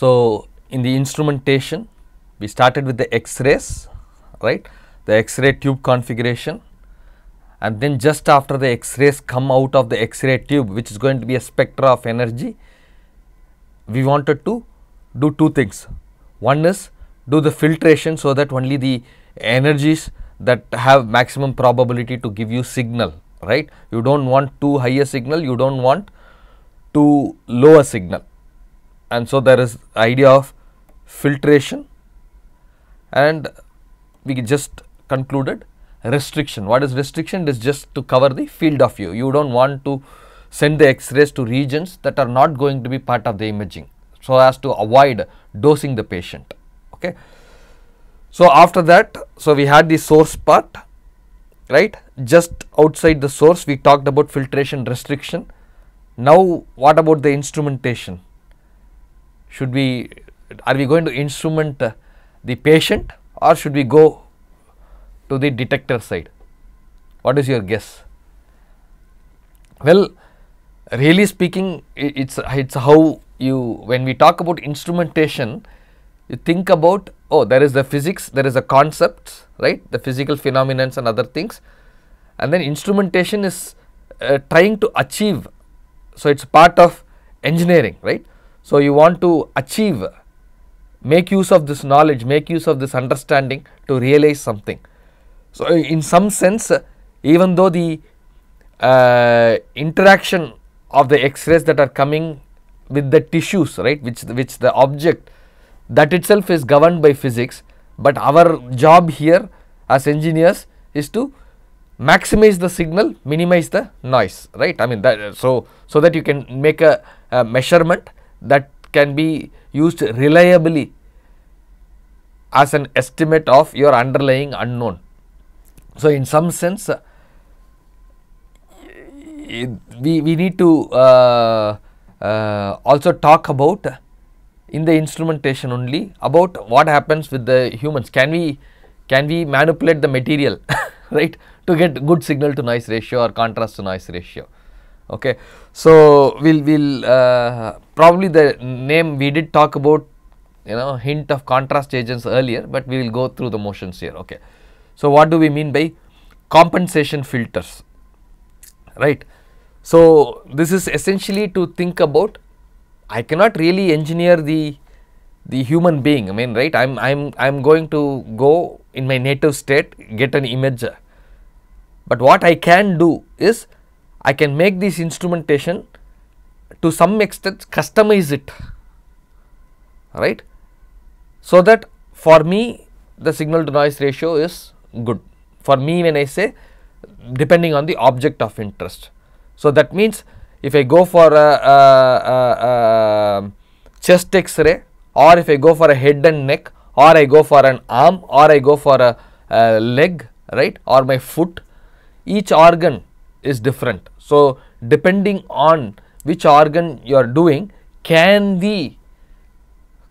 So, in the instrumentation, we started with the X-rays, right, the X-ray tube configuration and then just after the X-rays come out of the X-ray tube which is going to be a spectra of energy, we wanted to do two things. One is do the filtration so that only the energies that have maximum probability to give you signal, right. You do not want too high a signal, you do not want too low a signal and so there is idea of filtration and we just concluded restriction what is restriction it is just to cover the field of view you do not want to send the x-rays to regions that are not going to be part of the imaging so as to avoid dosing the patient okay so after that so we had the source part right just outside the source we talked about filtration restriction now what about the instrumentation should we are we going to instrument uh, the patient or should we go to the detector side? What is your guess? Well, really speaking, it's it's how you when we talk about instrumentation, you think about oh there is the physics, there is the concepts, right? The physical phenomena and other things, and then instrumentation is uh, trying to achieve. So it's part of engineering, right? So, you want to achieve, make use of this knowledge, make use of this understanding to realize something. So, in some sense, even though the uh, interaction of the x-rays that are coming with the tissues, right, which, which the object that itself is governed by physics, but our job here as engineers is to maximize the signal, minimize the noise, right. I mean, that, so, so that you can make a, a measurement that can be used reliably as an estimate of your underlying unknown. So, in some sense, uh, we, we need to uh, uh, also talk about in the instrumentation only about what happens with the humans. Can we can we manipulate the material right to get good signal to noise ratio or contrast to noise ratio. Okay. So, we will we'll, uh, probably the name we did talk about you know hint of contrast agents earlier, but we will go through the motions here. Okay. So, what do we mean by compensation filters right. So, this is essentially to think about I cannot really engineer the the human being I mean right I am I am I am going to go in my native state get an image but what I can do is I can make this instrumentation to some extent customize it right so that for me the signal to noise ratio is good for me when I say depending on the object of interest. So, that means if I go for a, a, a, a chest x-ray or if I go for a head and neck or I go for an arm or I go for a, a leg right or my foot each organ is different. So, depending on which organ you are doing can we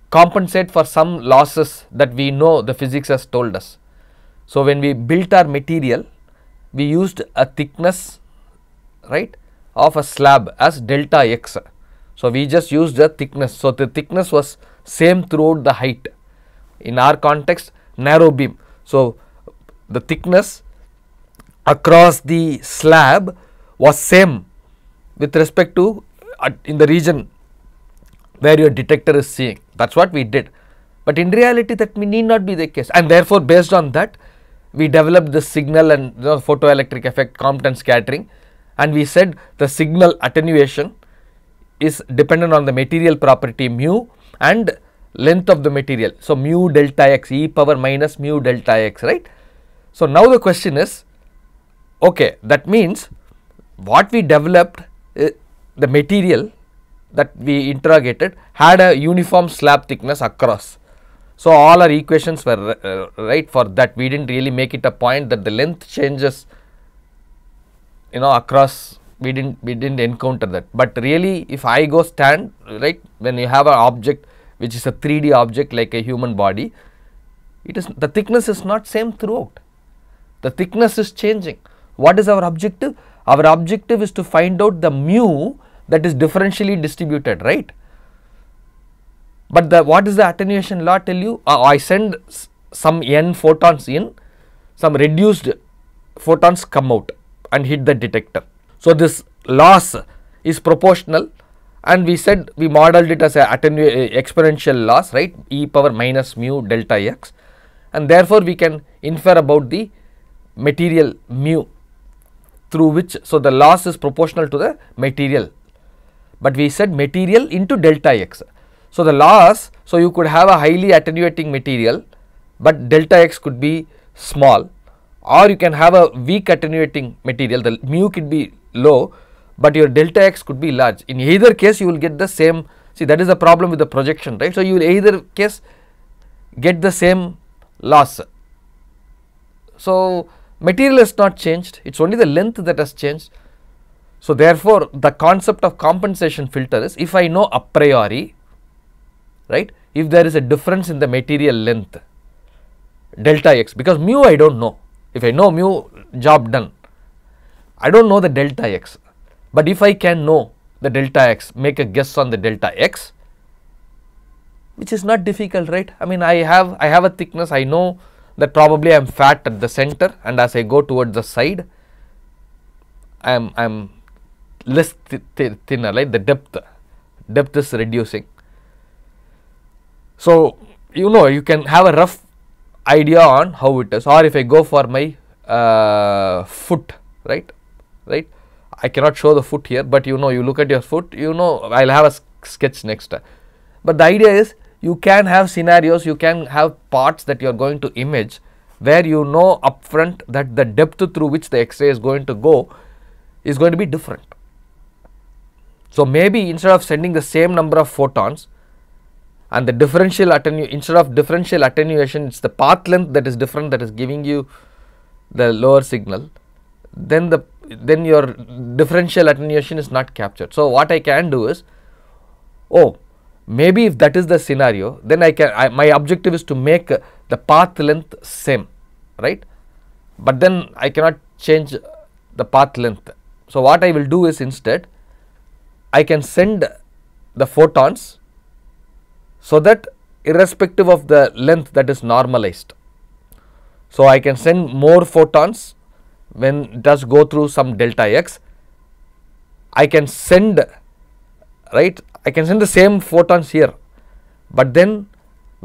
compensate for some losses that we know the physics has told us. So, when we built our material we used a thickness right of a slab as delta x. So, we just used the thickness. So, the thickness was same throughout the height in our context narrow beam. So, the thickness across the slab was same with respect to uh, in the region where your detector is seeing that is what we did. But in reality that need not be the case and therefore based on that we developed the signal and you know, photoelectric effect Compton scattering and we said the signal attenuation is dependent on the material property mu and length of the material. So, mu delta x e power minus mu delta x right. So, now the question is Okay, that means what we developed, uh, the material that we interrogated had a uniform slab thickness across. So, all our equations were uh, right for that we did not really make it a point that the length changes you know across we did not we did not encounter that. But really if I go stand right when you have an object which is a 3D object like a human body it is the thickness is not same throughout the thickness is changing. What is our objective? Our objective is to find out the mu that is differentially distributed, right? But the what is the attenuation law tell you? Uh, I send some n photons in, some reduced photons come out and hit the detector. So, this loss is proportional and we said we modeled it as a uh, exponential loss right e power minus mu delta x and therefore, we can infer about the material mu through which, so the loss is proportional to the material, but we said material into delta x. So, the loss, so you could have a highly attenuating material, but delta x could be small or you can have a weak attenuating material, the mu could be low, but your delta x could be large. In either case, you will get the same, see that is the problem with the projection, right. So, you will either case get the same loss. So, Material has not changed, it is only the length that has changed. So, therefore, the concept of compensation filter is if I know a priori, right, if there is a difference in the material length delta x because mu I do not know. If I know mu job done, I do not know the delta x, but if I can know the delta x, make a guess on the delta x, which is not difficult, right? I mean, I have I have a thickness, I know that probably I am fat at the center and as I go towards the side, I am, I am less th th thinner, Right, the depth, depth is reducing. So, you know you can have a rough idea on how it is or if I go for my uh, foot, right, right, I cannot show the foot here, but you know you look at your foot, you know I will have a sketch next time. But the idea is you can have scenarios, you can have parts that you are going to image where you know upfront that the depth through which the x-ray is going to go is going to be different. So, maybe instead of sending the same number of photons and the differential attenuation instead of differential attenuation it is the path length that is different that is giving you the lower signal then the then your differential attenuation is not captured. So, what I can do is oh maybe if that is the scenario then I can I, my objective is to make the path length same right but then I cannot change the path length. So, what I will do is instead I can send the photons so that irrespective of the length that is normalized. So, I can send more photons when it does go through some delta x. I can send right I can send the same photons here, but then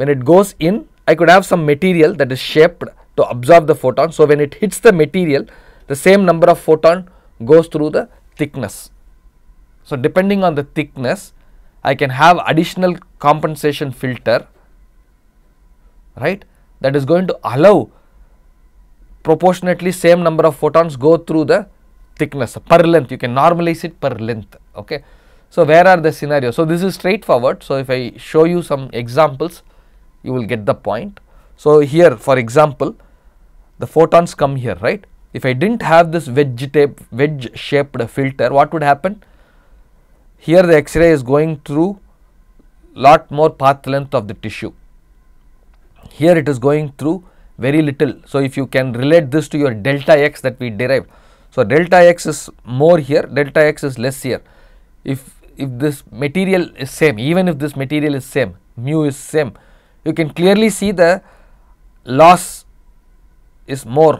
when it goes in, I could have some material that is shaped to absorb the photon. So, when it hits the material, the same number of photon goes through the thickness. So, depending on the thickness, I can have additional compensation filter, right, that is going to allow proportionately same number of photons go through the thickness per length. You can normalize it per length, okay. So, where are the scenarios? So, this is straightforward. So, if I show you some examples, you will get the point. So, here for example, the photons come here, right? If I did not have this wedge wedge shaped filter, what would happen? Here the X-ray is going through lot more path length of the tissue. Here it is going through very little. So, if you can relate this to your delta X that we derived. So, delta X is more here, delta X is less here. If if this material is same even if this material is same mu is same you can clearly see the loss is more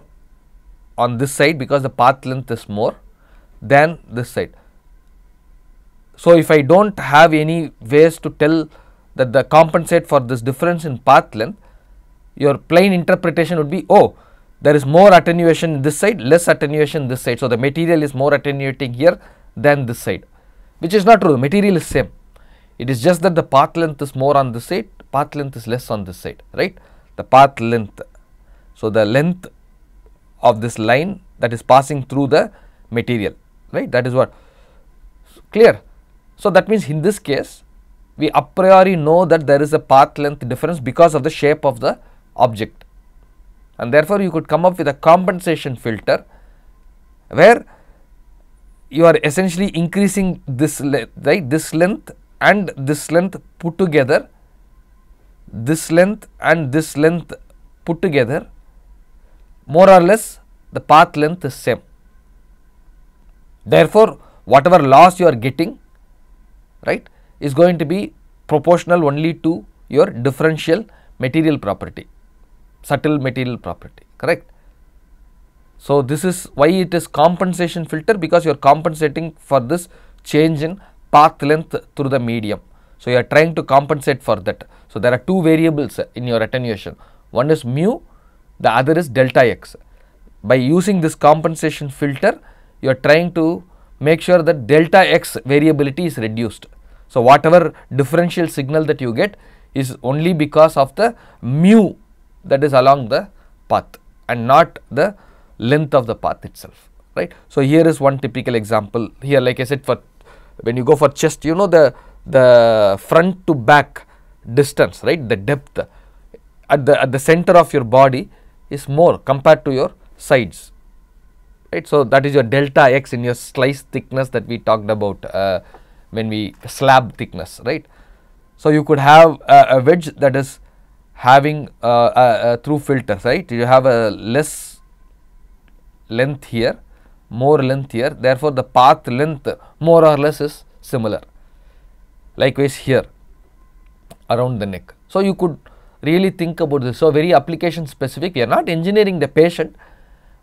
on this side because the path length is more than this side. So, if I do not have any ways to tell that the compensate for this difference in path length, your plain interpretation would be oh there is more attenuation in this side, less attenuation this side. So, the material is more attenuating here than this side which is not true. The material is same. It is just that the path length is more on this side, path length is less on this side, right? The path length. So, the length of this line that is passing through the material, right? That is what clear. So, that means in this case, we a priori know that there is a path length difference because of the shape of the object. And therefore, you could come up with a compensation filter where you are essentially increasing this right this length and this length put together this length and this length put together more or less the path length is same. Therefore, whatever loss you are getting right is going to be proportional only to your differential material property, subtle material property correct. So, this is why it is compensation filter because you are compensating for this change in path length through the medium. So, you are trying to compensate for that. So, there are two variables in your attenuation. One is mu, the other is delta x. By using this compensation filter, you are trying to make sure that delta x variability is reduced. So, whatever differential signal that you get is only because of the mu that is along the path and not the length of the path itself, right. So, here is one typical example here like I said for when you go for chest you know the, the front to back distance right the depth at the, at the center of your body is more compared to your sides right. So, that is your delta x in your slice thickness that we talked about uh, when we slab thickness right. So, you could have a, a wedge that is having a, uh, a uh, uh, through filters right you have a less length here, more length here, therefore, the path length more or less is similar. Likewise, here around the neck. So, you could really think about this. So, very application specific, we are not engineering the patient,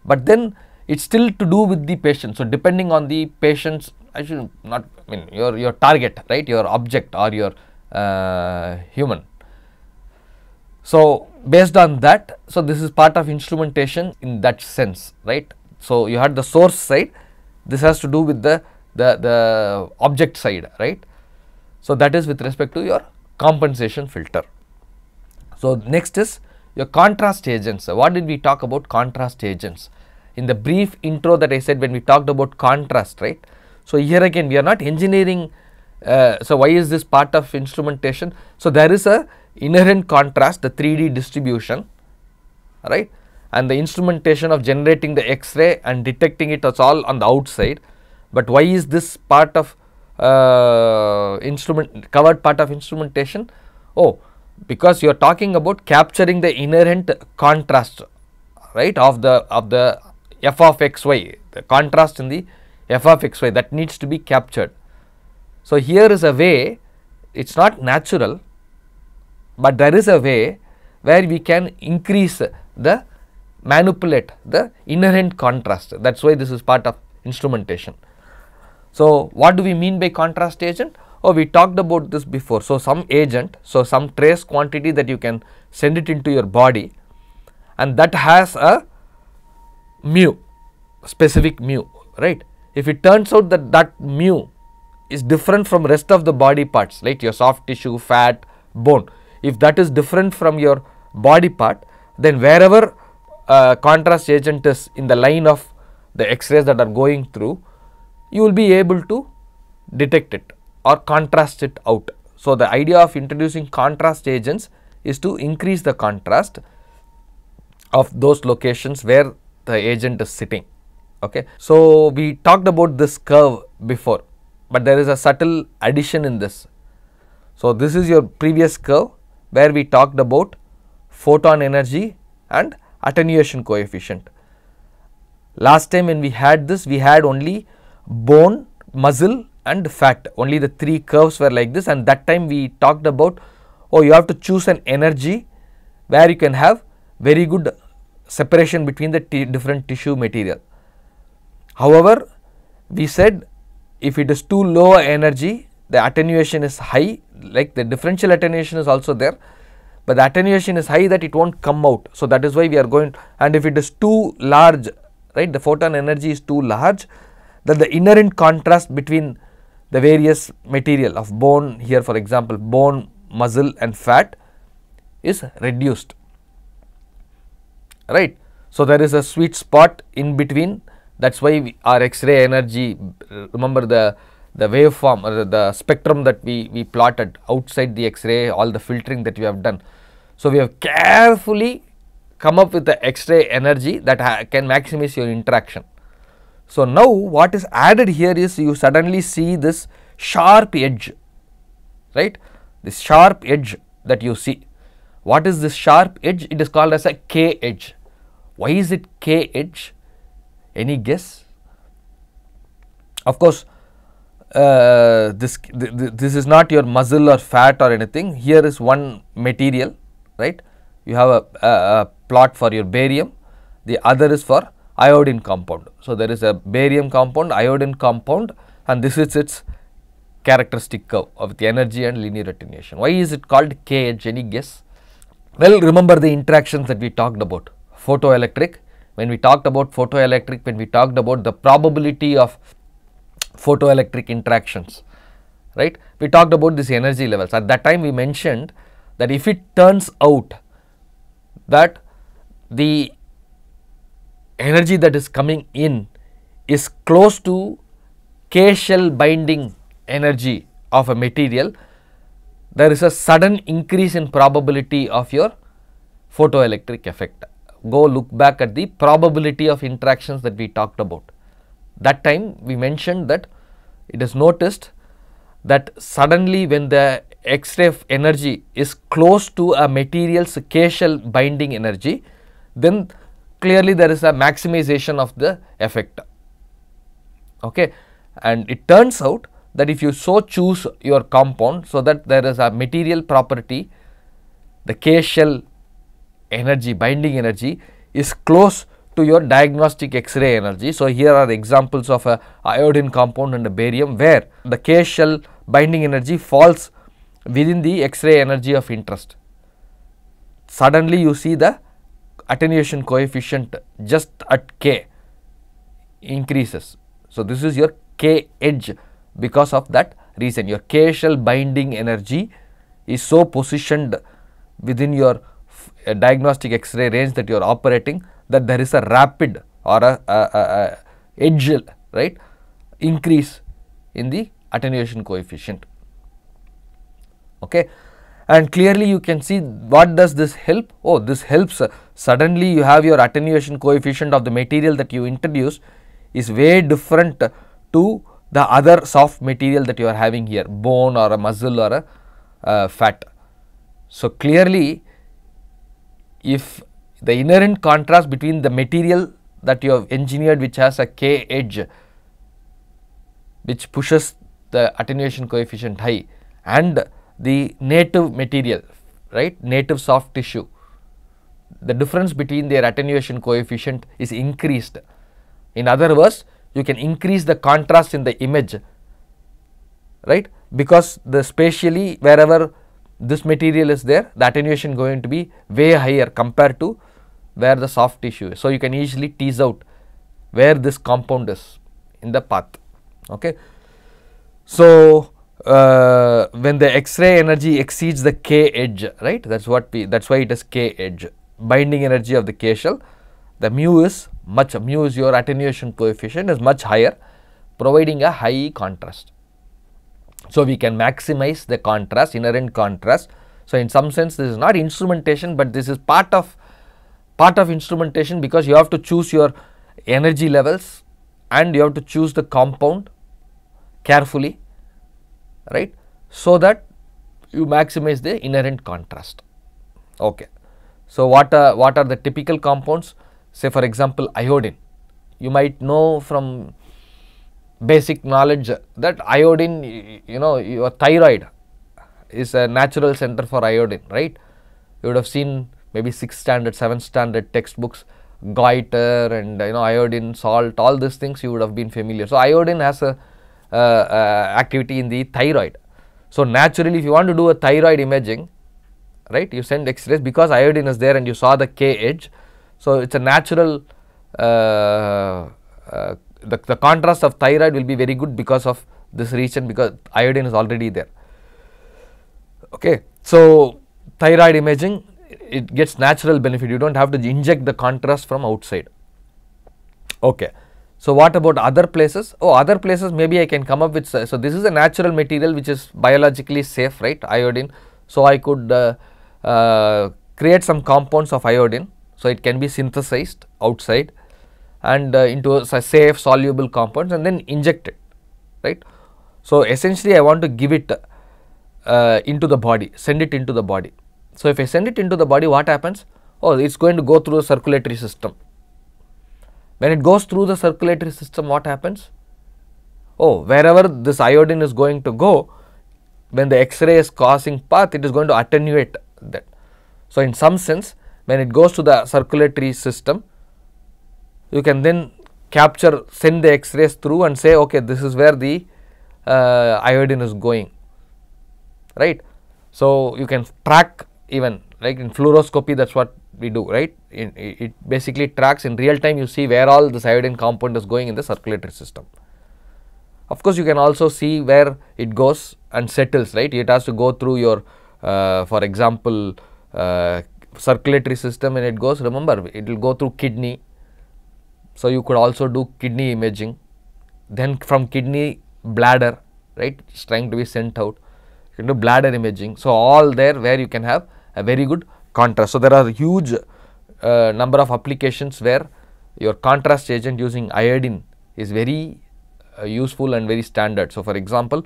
but then it is still to do with the patient. So, depending on the patient's I should not I mean your, your target, right, your object or your uh, human. So, based on that so this is part of instrumentation in that sense right so you had the source side this has to do with the the the object side right so that is with respect to your compensation filter so next is your contrast agents what did we talk about contrast agents in the brief intro that i said when we talked about contrast right so here again we are not engineering uh, so why is this part of instrumentation so there is a inherent contrast, the 3D distribution, right, and the instrumentation of generating the X-ray and detecting it as all on the outside. But why is this part of uh, instrument covered part of instrumentation? Oh, because you are talking about capturing the inherent contrast, right, of the of the f of x y, the contrast in the f of x y that needs to be captured. So, here is a way it is not natural, but there is a way where we can increase the manipulate the inherent contrast that is why this is part of instrumentation. So, what do we mean by contrast agent? Oh, we talked about this before. So, some agent, so some trace quantity that you can send it into your body and that has a mu, specific mu, right. If it turns out that that mu is different from rest of the body parts, like your soft tissue, fat, bone, if that is different from your body part then wherever uh, contrast agent is in the line of the x-rays that are going through you will be able to detect it or contrast it out. So, the idea of introducing contrast agents is to increase the contrast of those locations where the agent is sitting. Okay. So, we talked about this curve before, but there is a subtle addition in this. So, this is your previous curve where we talked about photon energy and attenuation coefficient. Last time when we had this, we had only bone, muscle and fat, only the three curves were like this and that time we talked about, oh you have to choose an energy where you can have very good separation between the different tissue material. However, we said if it is too low energy, the attenuation is high like the differential attenuation is also there, but the attenuation is high that it will not come out. So, that is why we are going and if it is too large right the photon energy is too large then the inherent contrast between the various material of bone here for example bone, muscle and fat is reduced right. So, there is a sweet spot in between that is why our X-ray energy remember the the waveform or the spectrum that we, we plotted outside the x-ray, all the filtering that we have done. So, we have carefully come up with the x-ray energy that can maximize your interaction. So, now what is added here is you suddenly see this sharp edge, right, this sharp edge that you see. What is this sharp edge? It is called as a K edge. Why is it K edge? Any guess? Of course, uh, this th this is not your muscle or fat or anything here is one material right you have a, a, a, plot for your barium the other is for iodine compound so there is a barium compound iodine compound and this is its characteristic curve of the energy and linear attenuation why is it called kh any guess well remember the interactions that we talked about photoelectric when we talked about photoelectric when we talked about the probability of photoelectric interactions, right. We talked about these energy levels. At that time, we mentioned that if it turns out that the energy that is coming in is close to K shell binding energy of a material, there is a sudden increase in probability of your photoelectric effect. Go look back at the probability of interactions that we talked about. That time we mentioned that it is noticed that suddenly when the X-ray energy is close to a material's K-shell binding energy, then clearly there is a maximization of the effect. Okay. And it turns out that if you so choose your compound so that there is a material property, the K-shell energy, binding energy is close to your diagnostic X-ray energy. So, here are examples of a iodine compound and a barium where the K shell binding energy falls within the X-ray energy of interest. Suddenly, you see the attenuation coefficient just at K increases. So, this is your K edge because of that reason your K shell binding energy is so positioned within your uh, diagnostic X-ray range that you are operating that there is a rapid or a, a, a, a edge right increase in the attenuation coefficient okay and clearly you can see what does this help oh this helps uh, suddenly you have your attenuation coefficient of the material that you introduce is way different to the other soft material that you are having here bone or a muscle or a uh, fat so clearly if the inherent contrast between the material that you have engineered which has a k edge which pushes the attenuation coefficient high and the native material right native soft tissue the difference between their attenuation coefficient is increased in other words you can increase the contrast in the image right because the spatially wherever this material is there the attenuation going to be way higher compared to where the soft tissue is. So, you can easily tease out where this compound is in the path. Okay. So, uh, when the X-ray energy exceeds the K edge, right, that is what we, that is why it is K edge, binding energy of the K shell, the mu is much, mu is your attenuation coefficient is much higher, providing a high contrast. So, we can maximize the contrast, inherent contrast. So, in some sense, this is not instrumentation, but this is part of part of instrumentation because you have to choose your energy levels and you have to choose the compound carefully right so that you maximize the inherent contrast okay so what are, what are the typical compounds say for example iodine you might know from basic knowledge that iodine you know your thyroid is a natural center for iodine right you would have seen maybe six standard, seven standard textbooks, goiter and you know iodine, salt, all these things you would have been familiar. So, iodine has a uh, uh, activity in the thyroid. So, naturally if you want to do a thyroid imaging, right, you send x-rays because iodine is there and you saw the K edge. So, it is a natural, uh, uh, the, the contrast of thyroid will be very good because of this region because iodine is already there. Okay. So, thyroid imaging it gets natural benefit you do not have to inject the contrast from outside. Okay. So, what about other places? Oh, other places maybe I can come up with. So, this is a natural material which is biologically safe, right? Iodine. So, I could uh, uh, create some compounds of iodine. So, it can be synthesized outside and uh, into a, a safe soluble compounds and then inject it, right. So, essentially I want to give it uh, into the body, send it into the body. So, if I send it into the body what happens? Oh, it is going to go through the circulatory system. When it goes through the circulatory system what happens? Oh, wherever this iodine is going to go, when the X-ray is crossing path it is going to attenuate that. So, in some sense when it goes to the circulatory system you can then capture send the X-rays through and say okay this is where the uh, iodine is going right. So, you can track even like in fluoroscopy that is what we do right in, it basically tracks in real time you see where all this iodine compound is going in the circulatory system. Of course, you can also see where it goes and settles right it has to go through your uh, for example, uh, circulatory system and it goes remember it will go through kidney. So, you could also do kidney imaging then from kidney bladder right it is trying to be sent out you can do bladder imaging. So, all there where you can have a very good contrast. So, there are huge uh, number of applications where your contrast agent using iodine is very uh, useful and very standard. So, for example,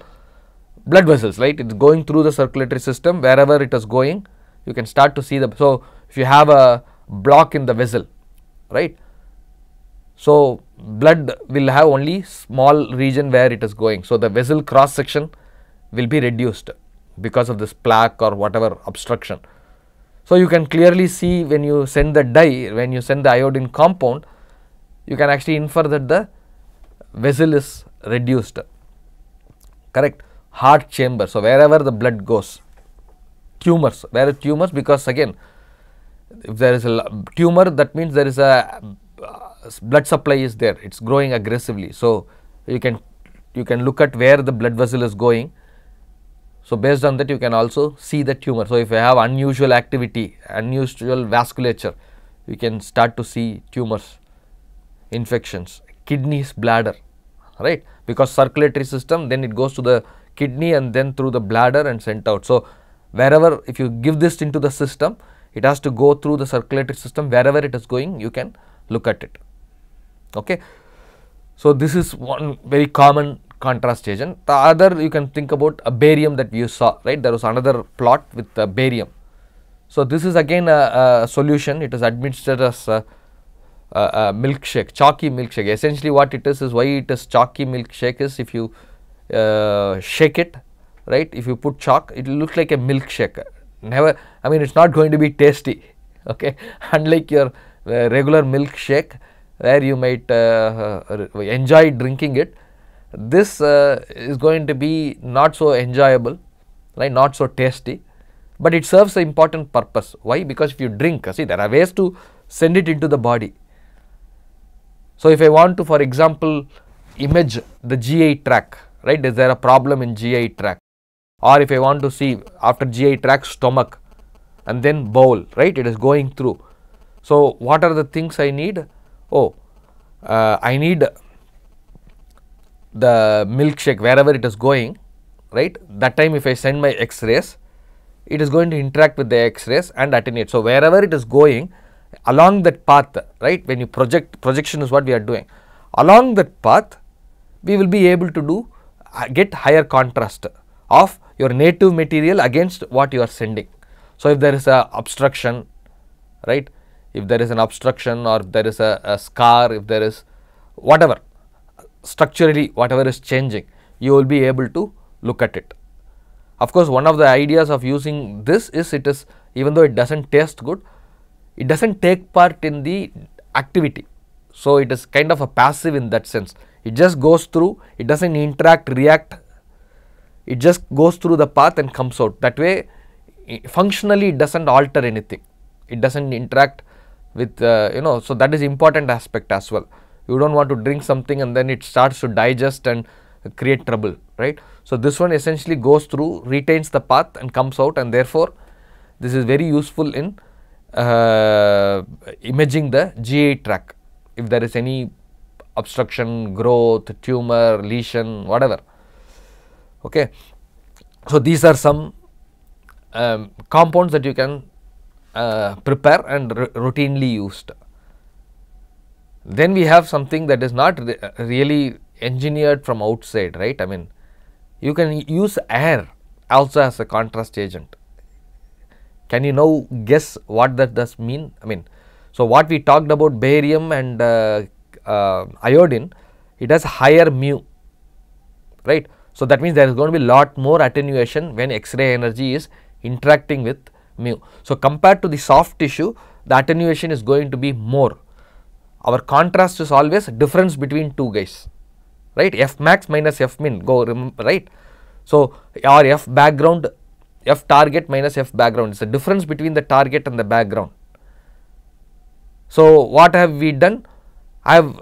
blood vessels right it is going through the circulatory system wherever it is going you can start to see the. So, if you have a block in the vessel right. So, blood will have only small region where it is going. So, the vessel cross section will be reduced because of this plaque or whatever obstruction. So, you can clearly see when you send the dye, when you send the iodine compound, you can actually infer that the vessel is reduced, correct, heart chamber. So, wherever the blood goes, tumors, where tumors because again, if there is a tumor that means there is a uh, blood supply is there, it is growing aggressively. So, you can, you can look at where the blood vessel is going so, based on that you can also see the tumor. So, if I have unusual activity, unusual vasculature, you can start to see tumors, infections, kidneys, bladder, right. Because circulatory system then it goes to the kidney and then through the bladder and sent out. So, wherever if you give this into the system, it has to go through the circulatory system wherever it is going you can look at it. Okay. So, this is one very common contrast agent. The other you can think about a barium that you saw, right? There was another plot with barium. So, this is again a, a solution, it is administered as a, a, a, milkshake, chalky milkshake. Essentially, what it is is why it is chalky milkshake is if you uh, shake it, right? If you put chalk, it looks like a milkshake. Never, I mean, it's not going to be tasty, okay? Unlike your uh, regular milkshake where you might uh, enjoy drinking it, this uh, is going to be not so enjoyable, right? Not so tasty, but it serves an important purpose. Why? Because if you drink, uh, see, there are ways to send it into the body. So, if I want to, for example, image the GI tract, right? Is there a problem in GI tract? Or if I want to see after GI tract, stomach and then bowel, right? It is going through. So, what are the things I need? Oh, uh, I need the milkshake wherever it is going right that time if I send my x-rays it is going to interact with the x-rays and attenuate. So, wherever it is going along that path right when you project projection is what we are doing along that path we will be able to do uh, get higher contrast of your native material against what you are sending. So, if there is a obstruction right if there is an obstruction or there is a, a scar if there is whatever structurally whatever is changing, you will be able to look at it. Of course, one of the ideas of using this is it is even though it does not taste good, it does not take part in the activity. So, it is kind of a passive in that sense. It just goes through, it does not interact, react, it just goes through the path and comes out. That way, functionally it does not alter anything, it does not interact with uh, you know. So, that is important aspect as well. You don't want to drink something and then it starts to digest and create trouble, right? So, this one essentially goes through, retains the path and comes out and therefore, this is very useful in uh, imaging the GI tract if there is any obstruction, growth, tumor, lesion, whatever. Okay. So, these are some um, compounds that you can uh, prepare and routinely used then we have something that is not re really engineered from outside, right? I mean, you can use air also as a contrast agent. Can you now guess what that does mean? I mean, so what we talked about barium and uh, uh, iodine, it has higher mu, right? So that means there is going to be lot more attenuation when X-ray energy is interacting with mu. So compared to the soft tissue, the attenuation is going to be more our contrast is always difference between two guys, right, f max minus f min go remember, right. So, our f background, f target minus f background is the difference between the target and the background. So, what have we done? I have uh,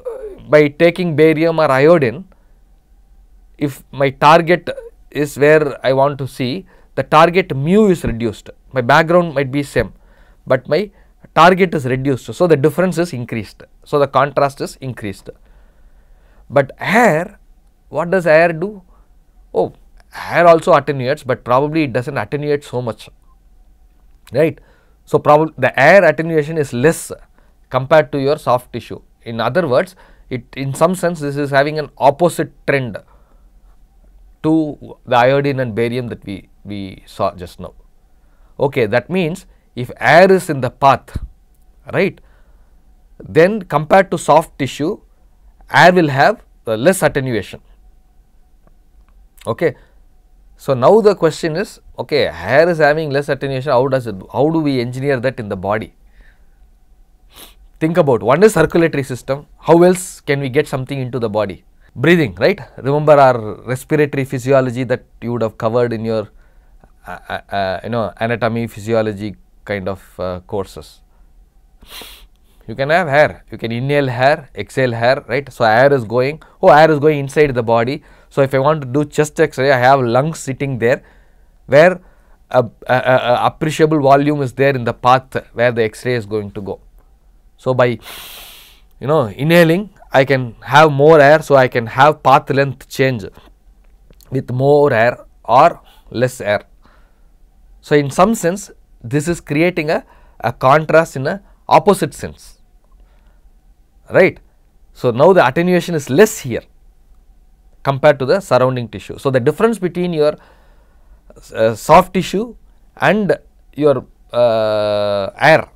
by taking barium or iodine, if my target is where I want to see, the target mu is reduced. My background might be same, but my target is reduced. So, the difference is increased. So, the contrast is increased. But air, what does air do? Oh, air also attenuates, but probably it does not attenuate so much, right. So, probably the air attenuation is less compared to your soft tissue. In other words, it in some sense this is having an opposite trend to the iodine and barium that we, we saw just now. Okay, that means if air is in the path, right, then compared to soft tissue, air will have less attenuation. Okay. So, now the question is, okay, hair is having less attenuation, how does it, how do we engineer that in the body? Think about, one is circulatory system, how else can we get something into the body? Breathing, right? Remember our respiratory physiology that you would have covered in your, uh, uh, uh you know, anatomy, physiology kind of uh, courses. You can have air. you can inhale air, exhale air, right. So, air is going, oh air is going inside the body. So, if I want to do chest x-ray, I have lungs sitting there where a, a, a appreciable volume is there in the path where the x-ray is going to go. So, by you know inhaling, I can have more air, so I can have path length change with more air or less air. So, in some sense this is creating a, a contrast in a opposite sense, right. So, now the attenuation is less here compared to the surrounding tissue. So, the difference between your uh, soft tissue and your uh, air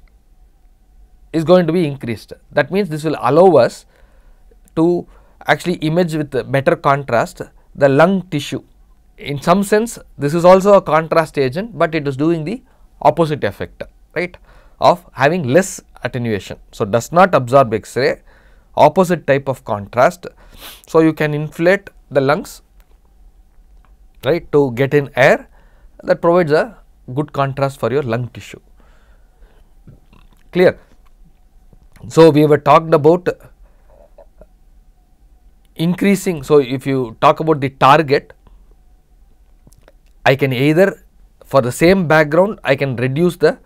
is going to be increased. That means, this will allow us to actually image with better contrast the lung tissue. In some sense, this is also a contrast agent, but it is doing the opposite effect right of having less attenuation. So, does not absorb X-ray opposite type of contrast. So, you can inflate the lungs right to get in air that provides a good contrast for your lung tissue clear. So, we have talked about increasing. So, if you talk about the target I can either for the same background I can reduce the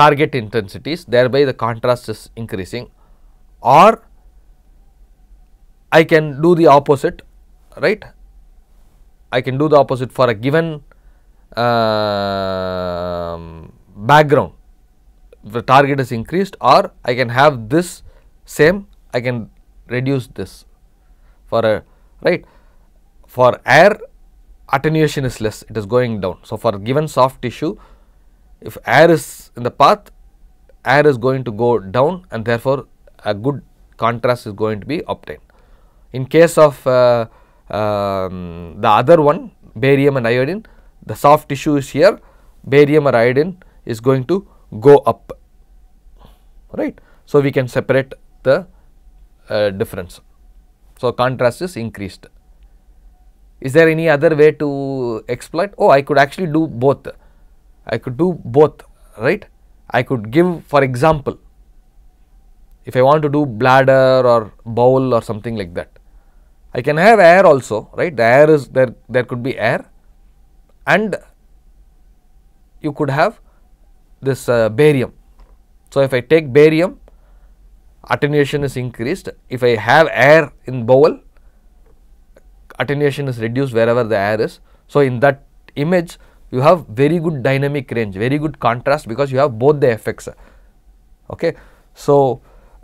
target intensities thereby the contrast is increasing or I can do the opposite right. I can do the opposite for a given uh, background the target is increased or I can have this same I can reduce this for a right for air attenuation is less, it is going down. So, for given soft tissue, if air is in the path, air is going to go down and therefore, a good contrast is going to be obtained. In case of uh, um, the other one barium and iodine, the soft tissue is here, barium or iodine is going to go up, right. So, we can separate the uh, difference. So, contrast is increased. Is there any other way to exploit? Oh, I could actually do both. I could do both, right? I could give, for example, if I want to do bladder or bowel or something like that, I can have air also, right? The air is there, there could be air, and you could have this uh, barium. So, if I take barium, attenuation is increased. If I have air in bowel, attenuation is reduced wherever the air is. So, in that image you have very good dynamic range, very good contrast because you have both the effects. Okay. So,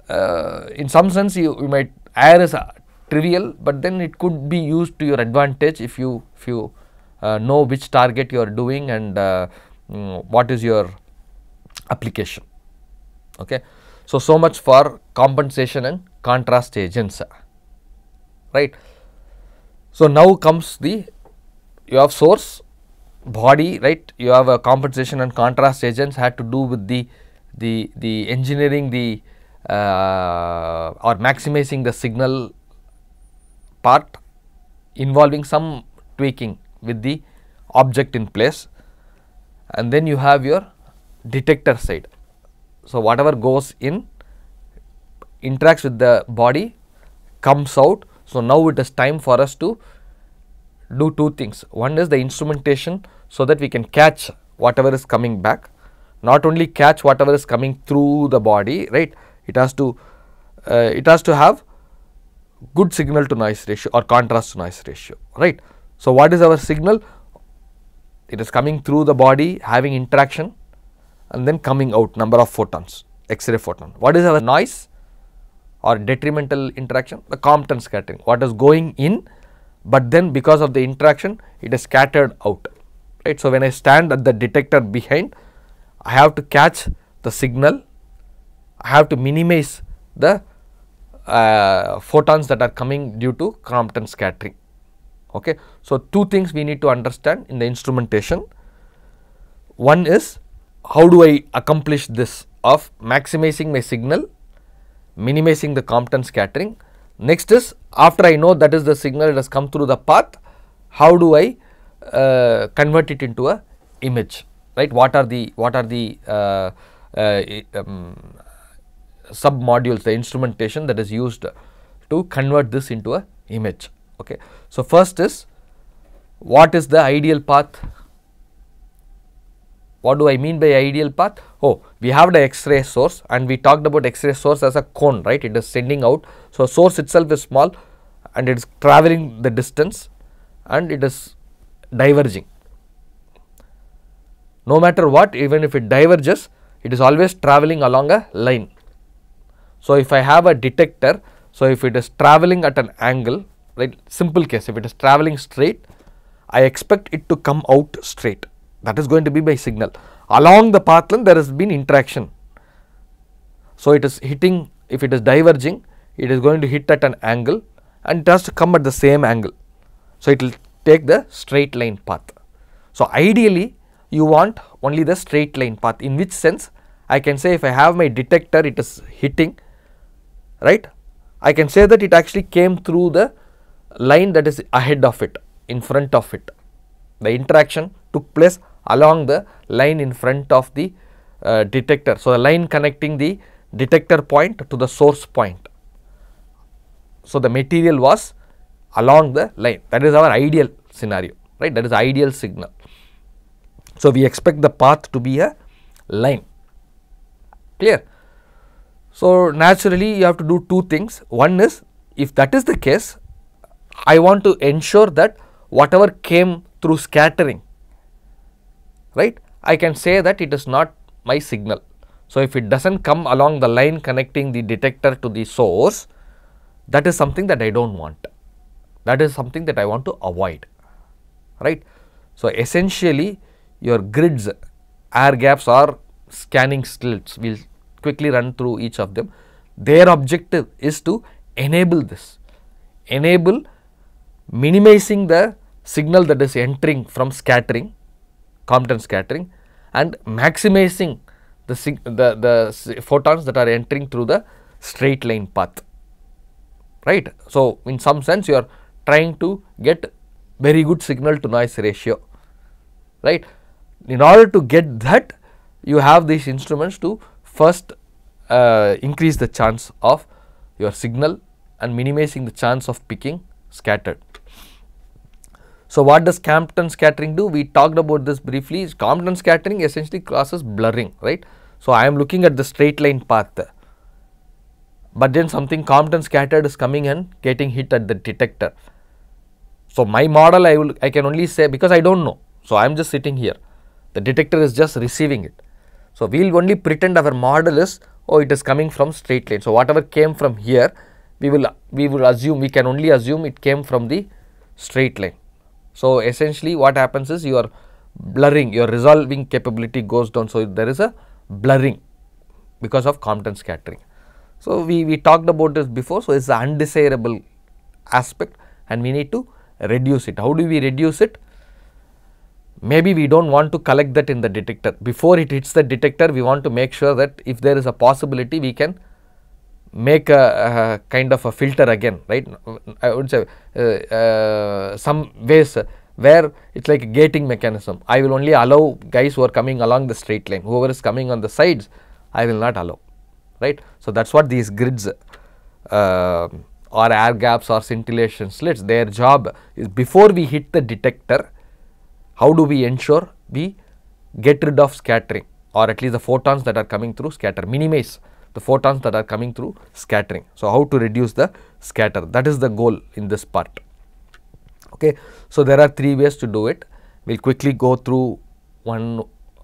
uh, in some sense you, you might air is uh, trivial, but then it could be used to your advantage if you if you uh, know which target you are doing and uh, mm, what is your application. Okay. So, so much for compensation and contrast agents, right. So, now comes the you have source body right you have a compensation and contrast agents had to do with the the the engineering the uh, or maximizing the signal part involving some tweaking with the object in place and then you have your detector side. So, whatever goes in interacts with the body comes out so now it is time for us to do two things. One is the instrumentation so that we can catch whatever is coming back. Not only catch whatever is coming through the body, right? It has to uh, it has to have good signal to noise ratio or contrast to noise ratio, right? So what is our signal? It is coming through the body, having interaction, and then coming out number of photons, X-ray photon. What is our noise? or detrimental interaction the Compton scattering what is going in but then because of the interaction it is scattered out right. So, when I stand at the detector behind I have to catch the signal I have to minimize the uh, photons that are coming due to Compton scattering. Okay. So, two things we need to understand in the instrumentation. One is how do I accomplish this of maximizing my signal minimizing the Compton scattering. Next is after I know that is the signal it has come through the path, how do I uh, convert it into a image, right? What are the, what are the uh, uh, um, sub modules, the instrumentation that is used to convert this into a image, okay? So, first is what is the ideal path? What do I mean by ideal path? oh we have the x-ray source and we talked about x-ray source as a cone right it is sending out so source itself is small and it is traveling the distance and it is diverging no matter what even if it diverges it is always traveling along a line so if i have a detector so if it is traveling at an angle right simple case if it is traveling straight i expect it to come out straight that is going to be my signal along the path length there has been interaction. So, it is hitting if it is diverging it is going to hit at an angle and it has to come at the same angle. So, it will take the straight line path. So, ideally you want only the straight line path in which sense I can say if I have my detector it is hitting right I can say that it actually came through the line that is ahead of it in front of it the interaction took place along the line in front of the uh, detector. So, the line connecting the detector point to the source point. So, the material was along the line that is our ideal scenario right that is ideal signal. So, we expect the path to be a line clear. So, naturally you have to do two things one is if that is the case I want to ensure that whatever came through scattering right I can say that it is not my signal. So, if it does not come along the line connecting the detector to the source that is something that I do not want that is something that I want to avoid right. So, essentially your grids air gaps or scanning slits we will quickly run through each of them their objective is to enable this enable minimizing the signal that is entering from scattering Compton scattering and maximizing the, the, the photons that are entering through the straight line path, right. So, in some sense you are trying to get very good signal to noise ratio, right. In order to get that you have these instruments to first uh, increase the chance of your signal and minimizing the chance of picking scattered. So, what does Compton scattering do? We talked about this briefly. Compton scattering essentially causes blurring, right? So, I am looking at the straight line path, but then something Compton scattered is coming and getting hit at the detector. So, my model I will I can only say because I do not know. So, I am just sitting here. The detector is just receiving it. So, we will only pretend our model is oh it is coming from straight line. So, whatever came from here we will we will assume we can only assume it came from the straight line. So, essentially what happens is you are blurring, your resolving capability goes down. So, there is a blurring because of Compton scattering. So, we, we talked about this before. So, it is an undesirable aspect and we need to reduce it. How do we reduce it? Maybe we do not want to collect that in the detector. Before it hits the detector, we want to make sure that if there is a possibility, we can make a, kind of a filter again right I would say uh, uh, some ways where it is like a gating mechanism I will only allow guys who are coming along the straight line whoever is coming on the sides I will not allow right. So, that is what these grids uh, or air gaps or scintillation slits their job is before we hit the detector how do we ensure we get rid of scattering or at least the photons that are coming through scatter minimize the photons that are coming through scattering. So, how to reduce the scatter that is the goal in this part. Okay. So, there are three ways to do it. We will quickly go through one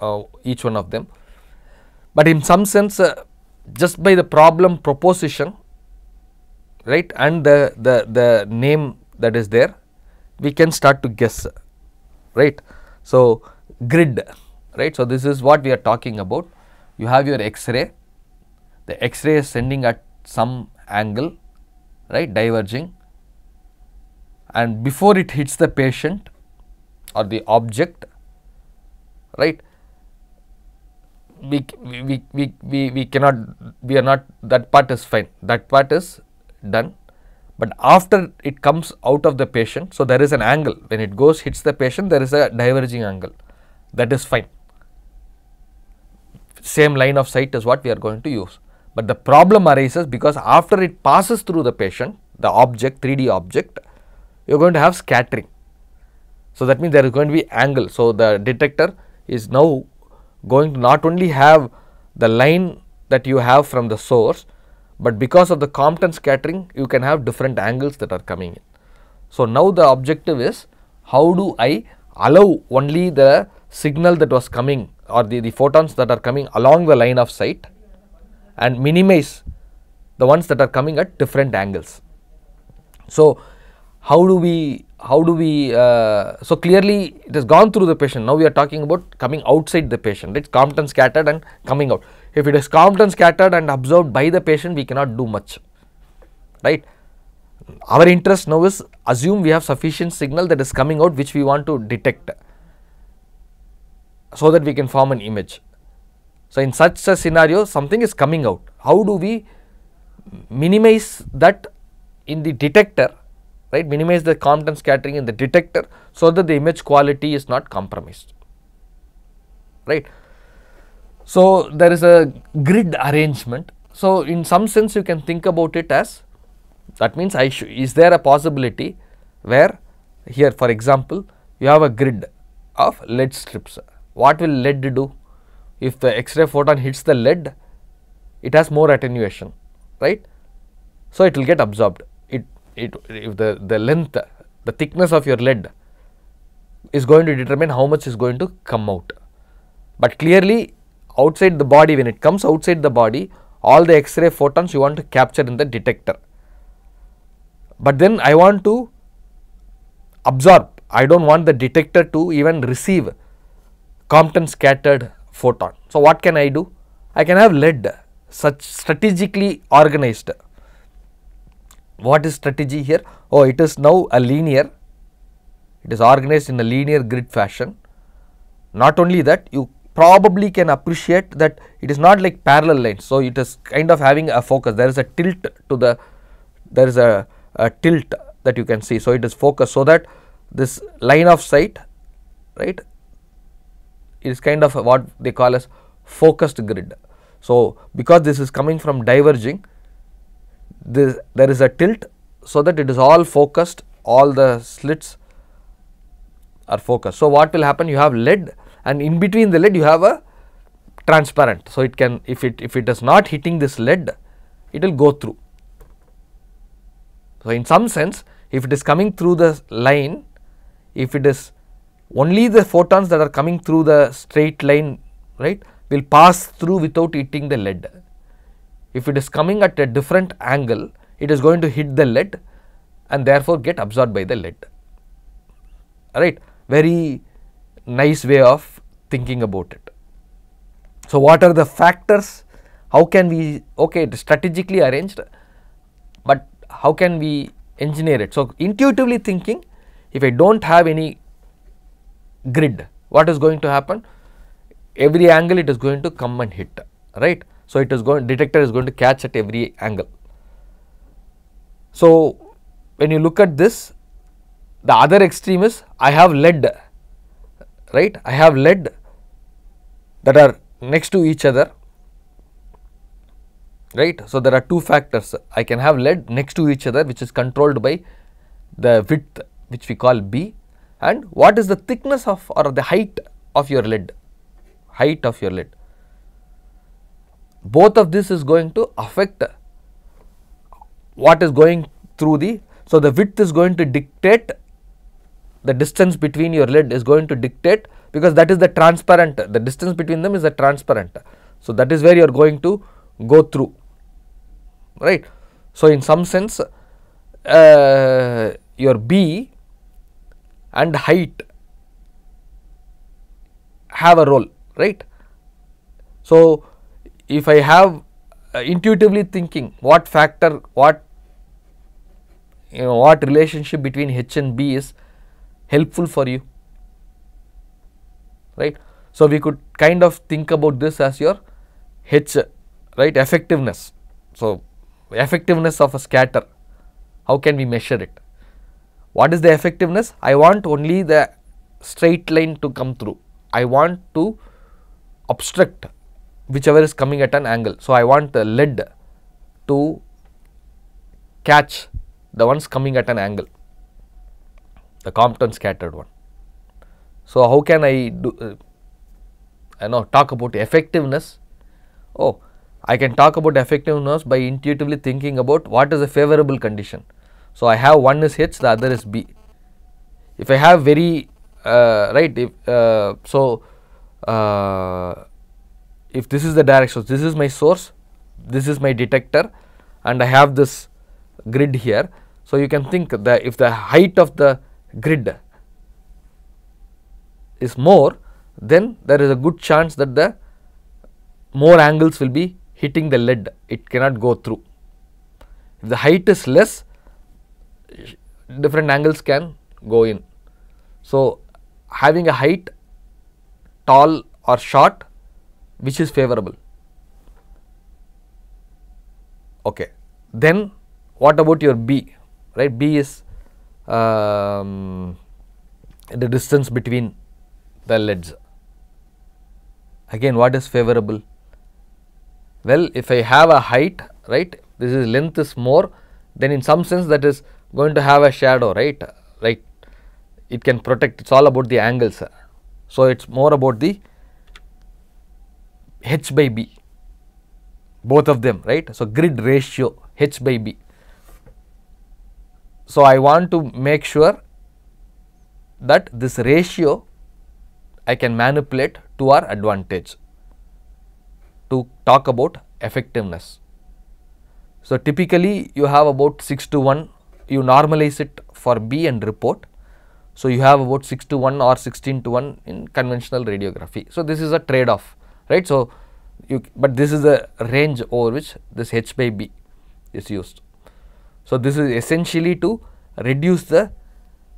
uh, each one of them. But in some sense uh, just by the problem proposition right and the, the, the name that is there we can start to guess right. So, grid right. So, this is what we are talking about. You have your X-ray the X-ray is sending at some angle, right, diverging and before it hits the patient or the object, right, we, we, we, we, we cannot, we are not, that part is fine, that part is done. But after it comes out of the patient, so there is an angle, when it goes hits the patient, there is a diverging angle, that is fine. Same line of sight is what we are going to use. But the problem arises because after it passes through the patient, the object, 3D object, you are going to have scattering. So, that means there is going to be angle. So, the detector is now going to not only have the line that you have from the source, but because of the Compton scattering, you can have different angles that are coming in. So, now the objective is how do I allow only the signal that was coming or the, the photons that are coming along the line of sight and minimize the ones that are coming at different angles. So, how do we how do we uh, so clearly it has gone through the patient now we are talking about coming outside the patient it's Compton scattered and coming out if it is Compton scattered and observed by the patient we cannot do much right our interest now is assume we have sufficient signal that is coming out which we want to detect so that we can form an image so, in such a scenario something is coming out. How do we minimize that in the detector right minimize the Compton scattering in the detector so that the image quality is not compromised right. So, there is a grid arrangement. So, in some sense you can think about it as that means I is there a possibility where here for example, you have a grid of lead strips. What will lead do? if the X-ray photon hits the lead, it has more attenuation, right? So it will get absorbed. It, it if the, the length, the thickness of your lead is going to determine how much is going to come out. But clearly outside the body, when it comes outside the body, all the X-ray photons you want to capture in the detector. But then I want to absorb, I do not want the detector to even receive Compton scattered photon. So, what can I do? I can have lead such strategically organized. What is strategy here? Oh, it is now a linear, it is organized in a linear grid fashion. Not only that, you probably can appreciate that it is not like parallel lines. So, it is kind of having a focus, there is a tilt to the, there is a, a tilt that you can see. So, it is focused so that this line of sight right it is kind of what they call as focused grid. So, because this is coming from diverging, this, there is a tilt so that it is all focused, all the slits are focused. So, what will happen? You have lead and in between the lead you have a transparent. So, it can if it if it is not hitting this lead, it will go through. So, in some sense if it is coming through the line, if it is only the photons that are coming through the straight line right will pass through without hitting the lead. If it is coming at a different angle, it is going to hit the lead and therefore get absorbed by the lead. Right? Very nice way of thinking about it. So, what are the factors? How can we, okay, it is strategically arranged, but how can we engineer it? So, intuitively thinking, if I do not have any grid, what is going to happen? Every angle it is going to come and hit, right? So, it is going detector is going to catch at every angle. So, when you look at this, the other extreme is I have lead, right? I have lead that are next to each other, right? So, there are two factors. I can have lead next to each other, which is controlled by the width, which we call B and what is the thickness of or the height of your lid, height of your lid. Both of this is going to affect what is going through the, so the width is going to dictate the distance between your lid is going to dictate because that is the transparent, the distance between them is the transparent. So, that is where you are going to go through, right. So, in some sense, uh, your B and height have a role right. So, if I have uh, intuitively thinking what factor what you know what relationship between h and b is helpful for you right. So, we could kind of think about this as your h right effectiveness. So, effectiveness of a scatter how can we measure it what is the effectiveness? I want only the straight line to come through. I want to obstruct whichever is coming at an angle. So, I want the lead to catch the ones coming at an angle, the Compton scattered one. So, how can I do, uh, I know talk about effectiveness? Oh, I can talk about effectiveness by intuitively thinking about what is a favorable condition. So, I have one is H the other is B. If I have very uh, right if, uh, so uh, if this is the direction this is my source this is my detector and I have this grid here. So, you can think that if the height of the grid is more then there is a good chance that the more angles will be hitting the lead it cannot go through. If the height is less different angles can go in. So, having a height tall or short which is favorable. Okay. Then what about your B right B is um, the distance between the leads. Again what is favorable? Well if I have a height right this is length is more then in some sense that is going to have a shadow right Right. it can protect it's all about the angles so it's more about the h by b both of them right so grid ratio h by b so i want to make sure that this ratio i can manipulate to our advantage to talk about effectiveness so typically you have about 6 to 1 you normalize it for B and report. So, you have about 6 to 1 or 16 to 1 in conventional radiography. So, this is a trade off right. So, you but this is the range over which this H by B is used. So, this is essentially to reduce the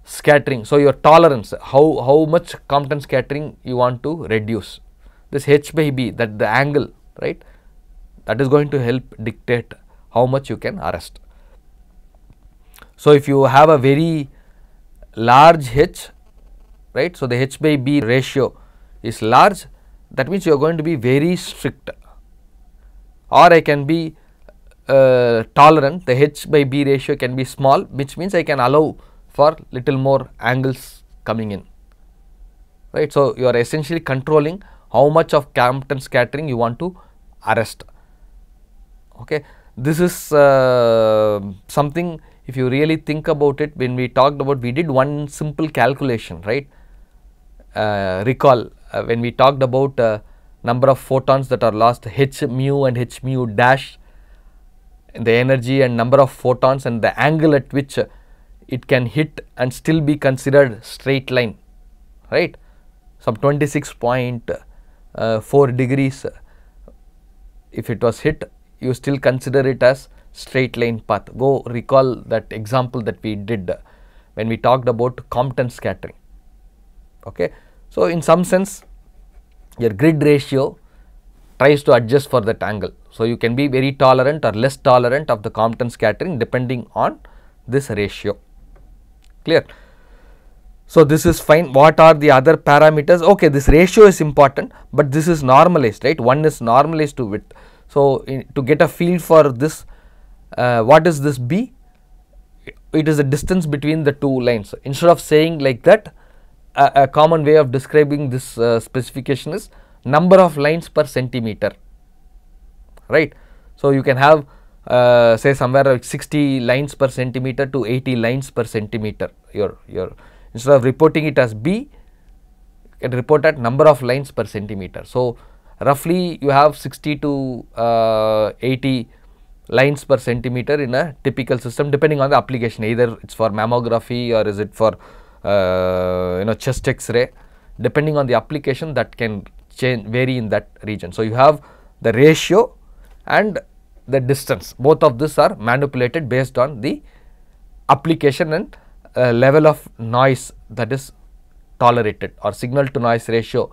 scattering. So, your tolerance how, how much Compton scattering you want to reduce this H by B that the angle right that is going to help dictate how much you can arrest. So, if you have a very large h right. So, the h by b ratio is large that means you are going to be very strict or I can be uh, tolerant the h by b ratio can be small which means I can allow for little more angles coming in right. So, you are essentially controlling how much of Compton scattering you want to arrest. Okay. This is uh, something if you really think about it when we talked about we did one simple calculation right uh, recall uh, when we talked about uh, number of photons that are lost h mu and h mu dash the energy and number of photons and the angle at which it can hit and still be considered straight line right some 26.4 uh, degrees if it was hit you still consider it as straight line path. Go recall that example that we did when we talked about Compton scattering. Okay. So, in some sense your grid ratio tries to adjust for that angle. So, you can be very tolerant or less tolerant of the Compton scattering depending on this ratio. Clear? So, this is fine. What are the other parameters? Okay, this ratio is important, but this is normalized, right? One is normalized to width. So, in, to get a feel for this uh, what is this b it is a distance between the two lines instead of saying like that a, a common way of describing this uh, specification is number of lines per centimeter right so you can have uh, say somewhere like 60 lines per centimeter to 80 lines per centimeter your your instead of reporting it as b can report at number of lines per centimeter so roughly you have 60 to uh, 80 lines per centimeter in a typical system depending on the application either it's for mammography or is it for uh, you know chest x-ray depending on the application that can change vary in that region. So, you have the ratio and the distance both of these are manipulated based on the application and uh, level of noise that is tolerated or signal to noise ratio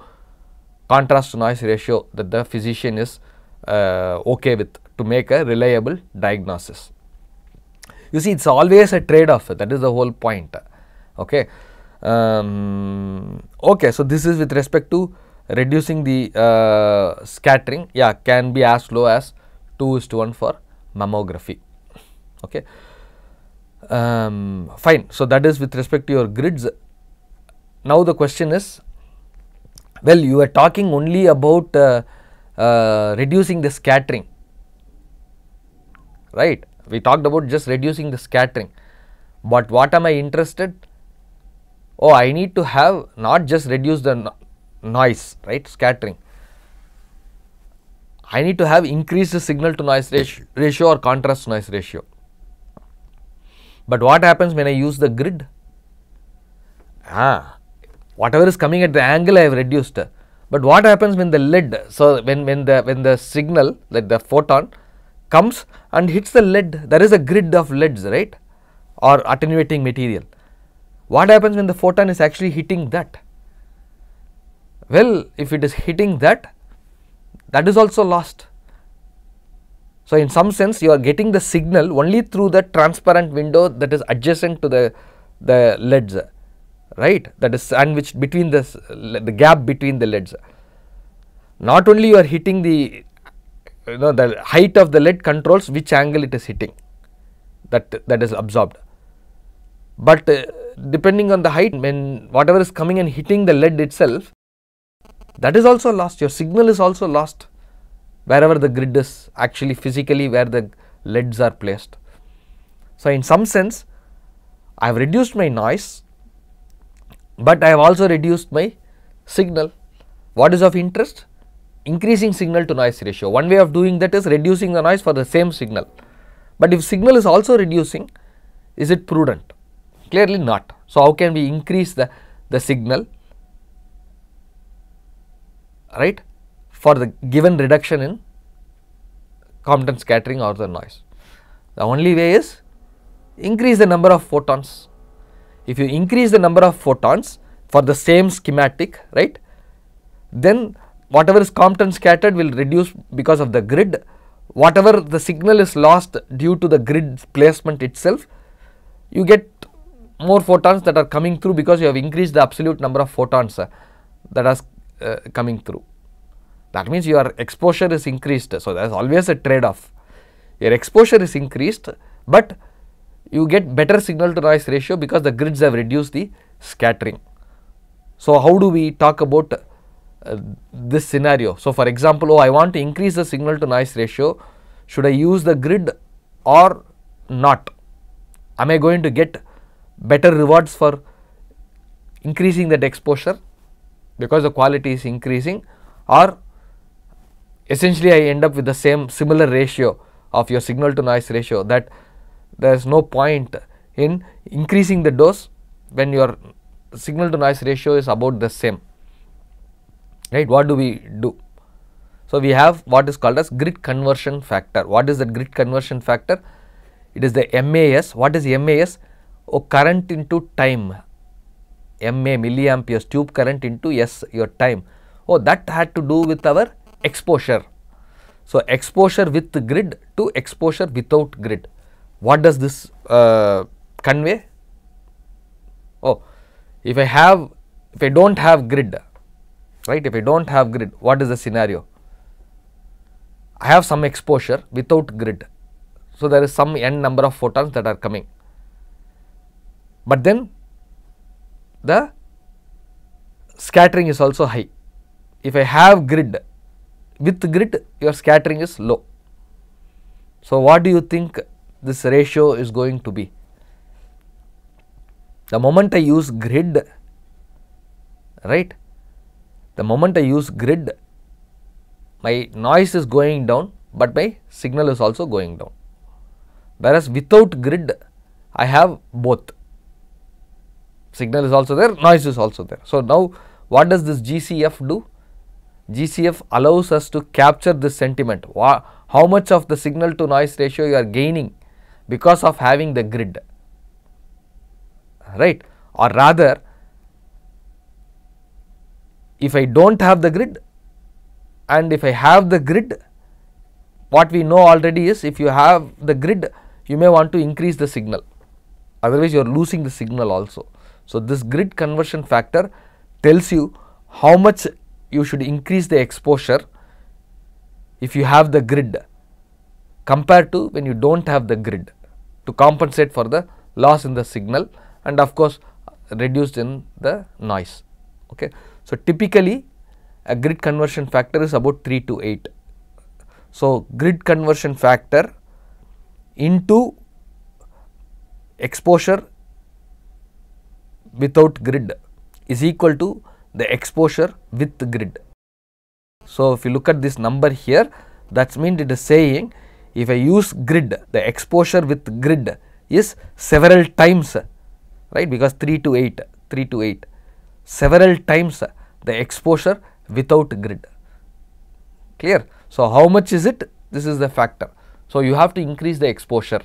contrast to noise ratio that the physician is uh, okay with to make a reliable diagnosis. You see, it is always a trade-off, that is the whole point. Okay. Um, okay, so this is with respect to reducing the uh, scattering, yeah, can be as low as 2 is to 1 for mammography. Okay. Um, fine, so that is with respect to your grids. Now, the question is, well, you are talking only about uh, uh, reducing the scattering right. We talked about just reducing the scattering, but what am I interested? Oh, I need to have not just reduce the no noise, right, scattering. I need to have increased the signal to noise ratio, or contrast noise ratio. But what happens when I use the grid? Ah, whatever is coming at the angle I have reduced. But what happens when the lid, so when, when the when the signal like the photon comes and hits the lead, there is a grid of leads, right, or attenuating material. What happens when the photon is actually hitting that? Well, if it is hitting that, that is also lost. So, in some sense you are getting the signal only through the transparent window that is adjacent to the, the leads, right, that is sandwiched between the, the gap between the leads. Not only you are hitting the you know the height of the lead controls which angle it is hitting that that is absorbed but uh, depending on the height when whatever is coming and hitting the lead itself that is also lost your signal is also lost wherever the grid is actually physically where the leads are placed so in some sense i have reduced my noise but i have also reduced my signal what is of interest increasing signal to noise ratio. One way of doing that is reducing the noise for the same signal. But if signal is also reducing, is it prudent? Clearly not. So, how can we increase the, the signal right for the given reduction in Compton scattering or the noise? The only way is increase the number of photons. If you increase the number of photons for the same schematic, right, then whatever is comped and scattered will reduce because of the grid, whatever the signal is lost due to the grid placement itself, you get more photons that are coming through because you have increased the absolute number of photons uh, that are uh, coming through. That means your exposure is increased. So, there is always a trade off. Your exposure is increased, but you get better signal to noise ratio because the grids have reduced the scattering. So, how do we talk about this scenario. So, for example, oh I want to increase the signal to noise ratio, should I use the grid or not? Am I going to get better rewards for increasing that exposure because the quality is increasing or essentially I end up with the same similar ratio of your signal to noise ratio that there is no point in increasing the dose when your signal to noise ratio is about the same right what do we do so we have what is called as grid conversion factor what is that grid conversion factor it is the mas what is mas oh current into time ma milliampere tube current into s your time oh that had to do with our exposure so exposure with grid to exposure without grid what does this uh, convey oh if i have if i don't have grid right. If I do not have grid, what is the scenario? I have some exposure without grid. So, there is some n number of photons that are coming, but then the scattering is also high. If I have grid, with grid your scattering is low. So, what do you think this ratio is going to be? The moment I use grid, right, the moment I use grid, my noise is going down, but my signal is also going down. Whereas without grid, I have both. Signal is also there, noise is also there. So, now what does this GCF do? GCF allows us to capture this sentiment. How much of the signal to noise ratio you are gaining because of having the grid, right? Or rather, if I do not have the grid and if I have the grid what we know already is if you have the grid you may want to increase the signal otherwise you are losing the signal also. So, this grid conversion factor tells you how much you should increase the exposure if you have the grid compared to when you do not have the grid to compensate for the loss in the signal and of course, reduced in the noise. Okay. So, typically a grid conversion factor is about 3 to 8. So, grid conversion factor into exposure without grid is equal to the exposure with grid. So, if you look at this number here that means it is saying if I use grid the exposure with grid is several times right because 3 to 8 3 to 8 several times the exposure without grid. Clear? So, how much is it? This is the factor. So, you have to increase the exposure.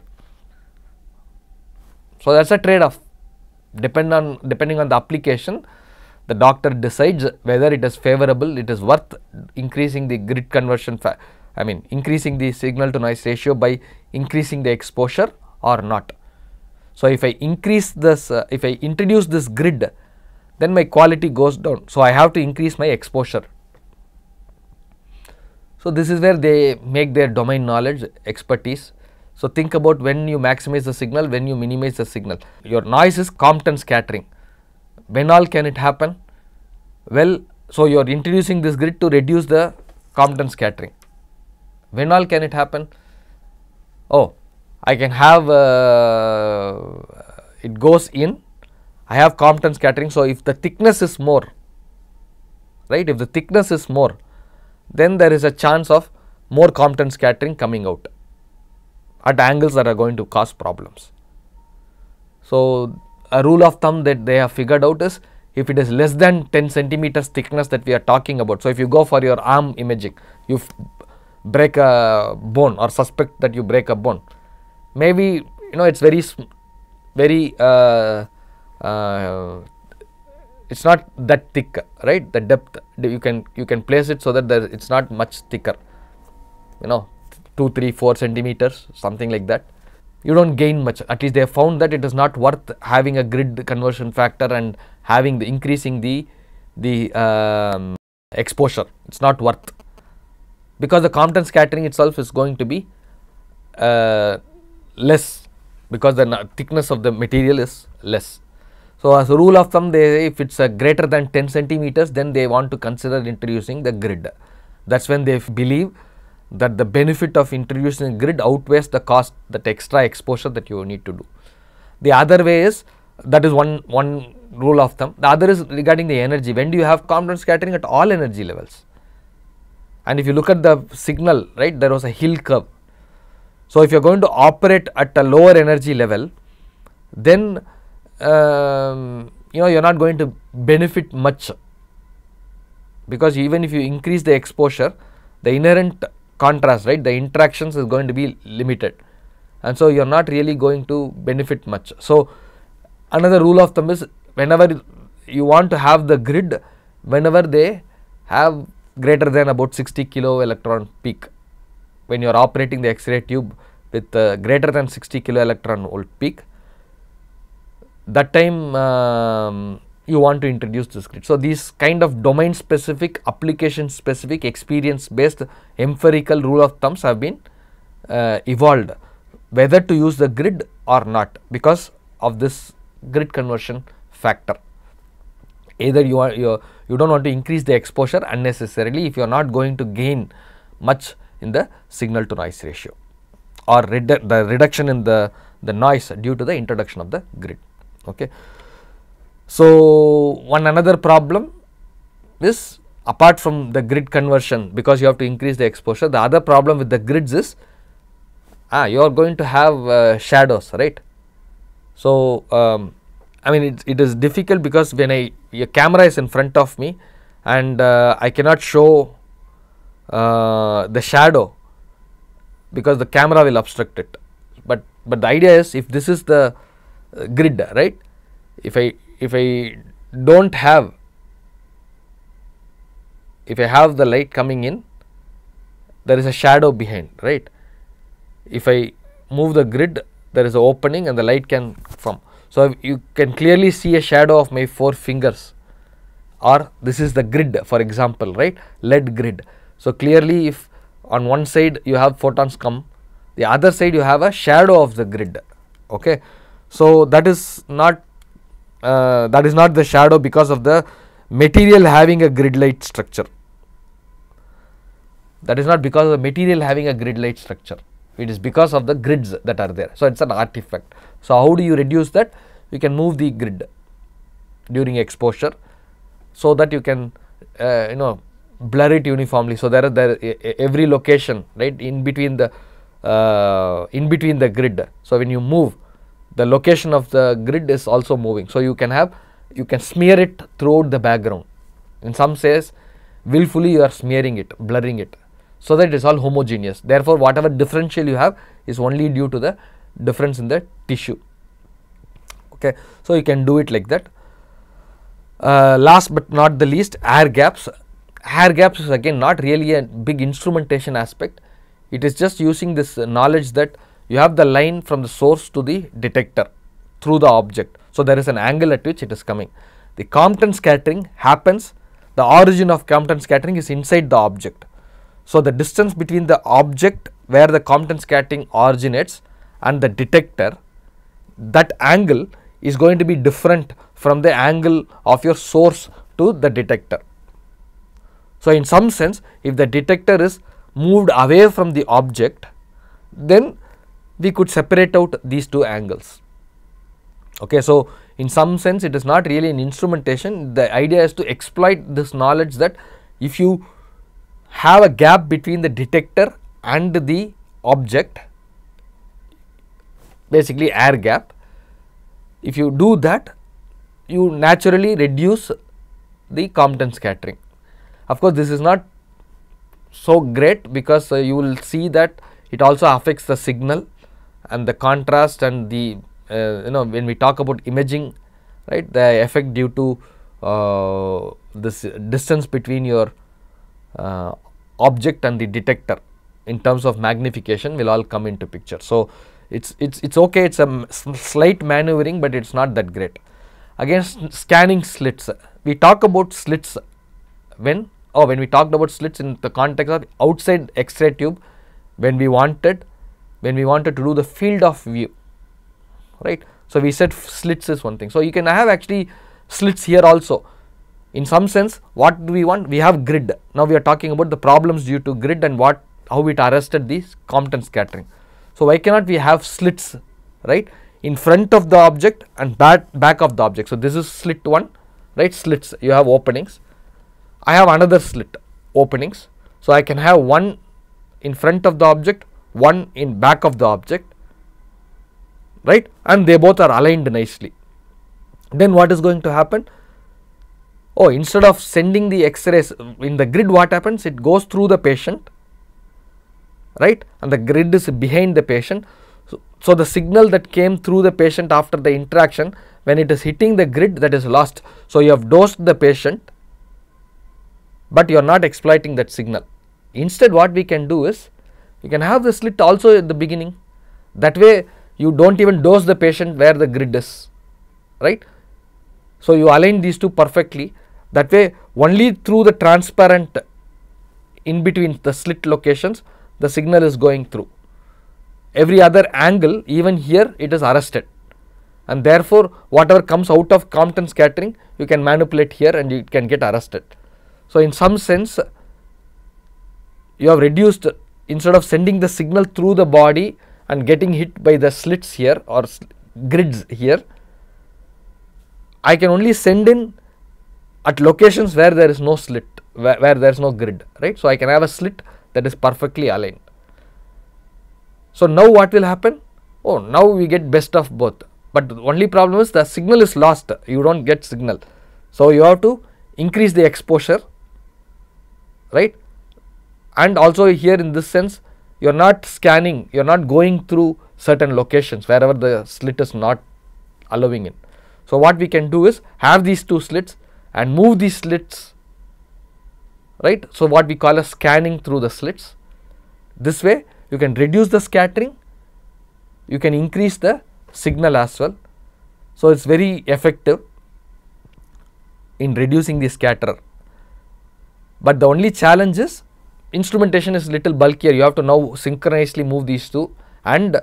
So, that is a trade off depend on depending on the application the doctor decides whether it is favorable it is worth increasing the grid conversion I mean increasing the signal to noise ratio by increasing the exposure or not. So, if I increase this uh, if I introduce this grid then my quality goes down. So, I have to increase my exposure. So, this is where they make their domain knowledge expertise. So, think about when you maximize the signal, when you minimize the signal. Your noise is Compton scattering. When all can it happen? Well, so you are introducing this grid to reduce the Compton scattering. When all can it happen? Oh, I can have uh, it goes in I have Compton scattering. So, if the thickness is more, right, if the thickness is more, then there is a chance of more Compton scattering coming out at angles that are going to cause problems. So, a rule of thumb that they have figured out is if it is less than 10 centimeters thickness that we are talking about. So, if you go for your arm imaging, you break a bone or suspect that you break a bone, maybe you know it's very very uh, uh, it's not that thick right the depth you can you can place it so that there it's not much thicker you know 2 3 4 centimeters something like that you don't gain much at least they found that it is not worth having a grid conversion factor and having the increasing the the um, exposure it's not worth because the compton scattering itself is going to be uh, less because the thickness of the material is less so, as a rule of thumb they if it is greater than 10 centimeters then they want to consider introducing the grid. That is when they believe that the benefit of introducing grid outweighs the cost that extra exposure that you need to do. The other way is that is one, one rule of thumb. The other is regarding the energy. When do you have Compton scattering at all energy levels? And if you look at the signal, right, there was a hill curve. So, if you are going to operate at a lower energy level, then um, you know you're not going to benefit much because even if you increase the exposure the inherent contrast right the interactions is going to be limited and so you're not really going to benefit much so another rule of thumb is whenever you want to have the grid whenever they have greater than about 60 kilo electron peak when you are operating the x-ray tube with uh, greater than 60 kilo electron volt peak that time um, you want to introduce the script. So, these kind of domain specific, application specific, experience based empirical rule of thumbs have been uh, evolved whether to use the grid or not because of this grid conversion factor. Either you are you, you do not want to increase the exposure unnecessarily if you are not going to gain much in the signal to noise ratio or redu the reduction in the, the noise due to the introduction of the grid okay. So, one another problem is apart from the grid conversion because you have to increase the exposure the other problem with the grids is ah you are going to have uh, shadows right. So, um, I mean it, it is difficult because when I your camera is in front of me and uh, I cannot show uh, the shadow because the camera will obstruct it. But, but the idea is if this is the grid right if i if i don't have if i have the light coming in there is a shadow behind right if i move the grid there is an opening and the light can form so you can clearly see a shadow of my four fingers or this is the grid for example right lead grid so clearly if on one side you have photons come the other side you have a shadow of the grid okay so, that is not uh, that is not the shadow because of the material having a grid light structure. That is not because of the material having a grid light structure, it is because of the grids that are there. So, it is an artifact. So, how do you reduce that? You can move the grid during exposure so that you can uh, you know blur it uniformly. So, there are there every location right in between the uh, in between the grid. So, when you move the location of the grid is also moving. So, you can have you can smear it throughout the background. In some says willfully you are smearing it, blurring it. So, that it is all homogeneous. Therefore, whatever differential you have is only due to the difference in the tissue. Okay. So, you can do it like that. Uh, last but not the least air gaps. Air gaps is again not really a big instrumentation aspect. It is just using this knowledge that you have the line from the source to the detector through the object. So, there is an angle at which it is coming. The Compton scattering happens, the origin of Compton scattering is inside the object. So, the distance between the object where the Compton scattering originates and the detector, that angle is going to be different from the angle of your source to the detector. So, in some sense, if the detector is moved away from the object, then we could separate out these two angles. Okay, so in some sense it is not really an instrumentation the idea is to exploit this knowledge that if you have a gap between the detector and the object basically air gap if you do that you naturally reduce the Compton scattering. Of course, this is not so great because uh, you will see that it also affects the signal and the contrast and the uh, you know when we talk about imaging right the effect due to uh, this distance between your uh, object and the detector in terms of magnification will all come into picture. So, it's it's it's okay. It's a slight maneuvering, but it's not that great. Against scanning slits, we talk about slits when oh when we talked about slits in the context of outside X-ray tube when we wanted when we wanted to do the field of view right. So, we said slits is one thing. So, you can have actually slits here also in some sense what do we want we have grid now we are talking about the problems due to grid and what how it arrested the Compton scattering. So, why cannot we have slits right in front of the object and back, back of the object. So, this is slit 1 right slits you have openings I have another slit openings. So, I can have one in front of the object one in back of the object right and they both are aligned nicely then what is going to happen oh instead of sending the x-rays in the grid what happens it goes through the patient right and the grid is behind the patient so, so the signal that came through the patient after the interaction when it is hitting the grid that is lost so you have dosed the patient but you are not exploiting that signal instead what we can do is you can have the slit also at the beginning. That way you do not even dose the patient where the grid is, right. So, you align these two perfectly. That way only through the transparent in between the slit locations the signal is going through. Every other angle even here it is arrested and therefore, whatever comes out of Compton scattering you can manipulate here and you can get arrested. So, in some sense you have reduced instead of sending the signal through the body and getting hit by the slits here or grids here, I can only send in at locations where there is no slit, where, where there is no grid, right. So, I can have a slit that is perfectly aligned. So, now what will happen? Oh, now we get best of both, but the only problem is the signal is lost, you do not get signal. So, you have to increase the exposure, right and also here in this sense you are not scanning, you are not going through certain locations wherever the slit is not allowing in. So, what we can do is have these two slits and move these slits right. So, what we call a scanning through the slits. This way you can reduce the scattering, you can increase the signal as well. So, it is very effective in reducing the scatter. But the only challenge is instrumentation is little bulkier you have to now synchronously move these two and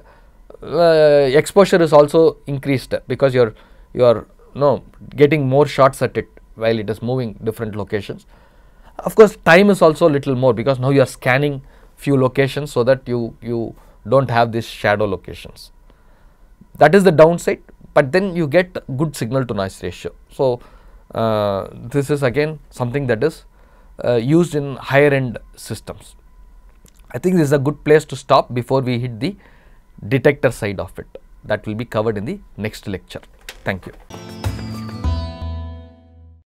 uh, exposure is also increased because you're you're no getting more shots at it while it is moving different locations of course time is also little more because now you are scanning few locations so that you you don't have these shadow locations that is the downside but then you get good signal to noise ratio so uh, this is again something that is uh, used in higher end systems. I think this is a good place to stop before we hit the detector side of it that will be covered in the next lecture. Thank you.